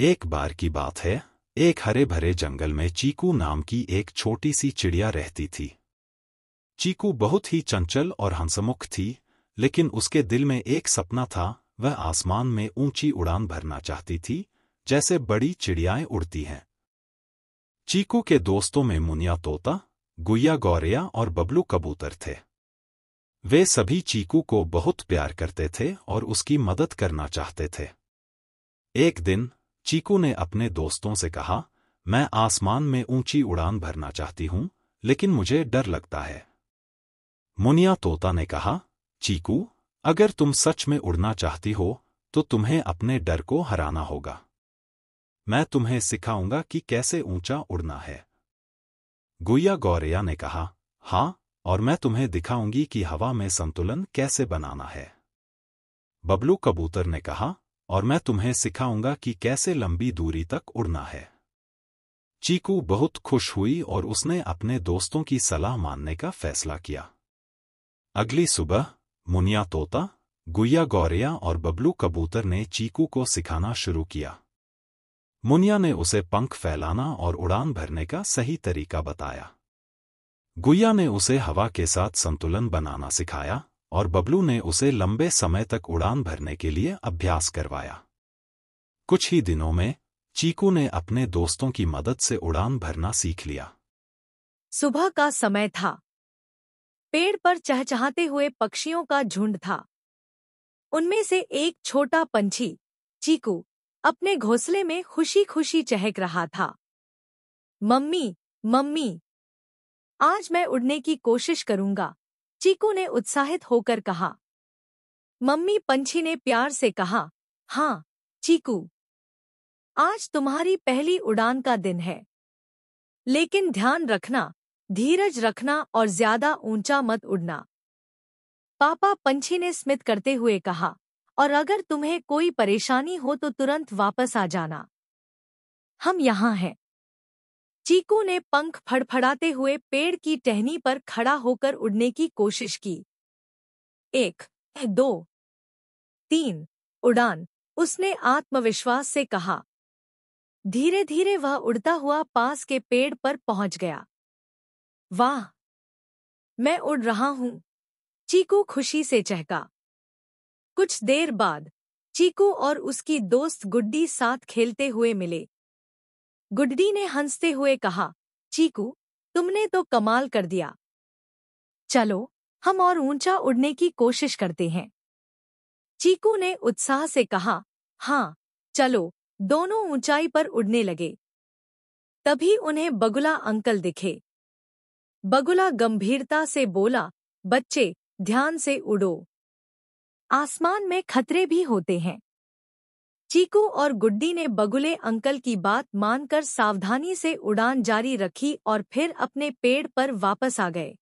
एक बार की बात है एक हरे भरे जंगल में चीकू नाम की एक छोटी सी चिड़िया रहती थी चीकू बहुत ही चंचल और हंसमुख थी लेकिन उसके दिल में एक सपना था वह आसमान में ऊंची उड़ान भरना चाहती थी जैसे बड़ी चिड़ियाएं उड़ती हैं चीकू के दोस्तों में मुनिया तोता गुया गौरिया और बबलू कबूतर थे वे सभी चीकू को बहुत प्यार करते थे और उसकी मदद करना चाहते थे एक दिन चीकू ने अपने दोस्तों से कहा मैं आसमान में ऊंची उड़ान भरना चाहती हूं लेकिन मुझे डर लगता है मुनिया तोता ने कहा चीकू अगर तुम सच में उड़ना चाहती हो तो तुम्हें अपने डर को हराना होगा मैं तुम्हें सिखाऊंगा कि कैसे ऊंचा उड़ना है गुया गौरैया ने कहा हां और मैं तुम्हें दिखाऊंगी कि हवा में संतुलन कैसे बनाना है बबलू कबूतर ने कहा और मैं तुम्हें सिखाऊंगा कि कैसे लंबी दूरी तक उड़ना है चीकू बहुत खुश हुई और उसने अपने दोस्तों की सलाह मानने का फैसला किया अगली सुबह मुनिया तोता गुया गौरिया और बबलू कबूतर ने चीकू को सिखाना शुरू किया मुनिया ने उसे पंख फैलाना और उड़ान भरने का सही तरीका बताया गुया ने उसे हवा के साथ संतुलन बनाना सिखाया और बबलू ने उसे लंबे समय तक उड़ान भरने के लिए अभ्यास करवाया कुछ ही दिनों में चीकू ने अपने दोस्तों की मदद से उड़ान भरना सीख लिया सुबह का समय था पेड़ पर चहचहाते हुए पक्षियों का झुंड था उनमें से एक छोटा पंछी चीकू अपने घोंसले में खुशी खुशी चहक रहा था मम्मी मम्मी आज मैं उड़ने की कोशिश करूंगा चीकू ने उत्साहित होकर कहा मम्मी पंछी ने प्यार से कहा हाँ चीकू आज तुम्हारी पहली उड़ान का दिन है लेकिन ध्यान रखना धीरज रखना और ज्यादा ऊंचा मत उड़ना पापा पंछी ने स्मित करते हुए कहा और अगर तुम्हें कोई परेशानी हो तो तुरंत वापस आ जाना हम यहाँ हैं चीकू ने पंख फड़फड़ाते हुए पेड़ की टहनी पर खड़ा होकर उड़ने की कोशिश की एक दो तीन उड़ान उसने आत्मविश्वास से कहा धीरे धीरे वह उड़ता हुआ पास के पेड़ पर पहुंच गया वाह मैं उड़ रहा हूं चीकू खुशी से चहका कुछ देर बाद चीकू और उसकी दोस्त गुड्डी साथ खेलते हुए मिले गुड्डी ने हंसते हुए कहा चीकू तुमने तो कमाल कर दिया चलो हम और ऊंचा उड़ने की कोशिश करते हैं चीकू ने उत्साह से कहा हाँ चलो दोनों ऊंचाई पर उड़ने लगे तभी उन्हें बगुला अंकल दिखे बगुला गंभीरता से बोला बच्चे ध्यान से उड़ो आसमान में खतरे भी होते हैं चीकू और गुड्डी ने बगुले अंकल की बात मानकर सावधानी से उड़ान जारी रखी और फिर अपने पेड़ पर वापस आ गए